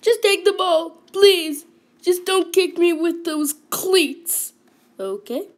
Just take the ball, please. Just don't kick me with those cleats. Okay.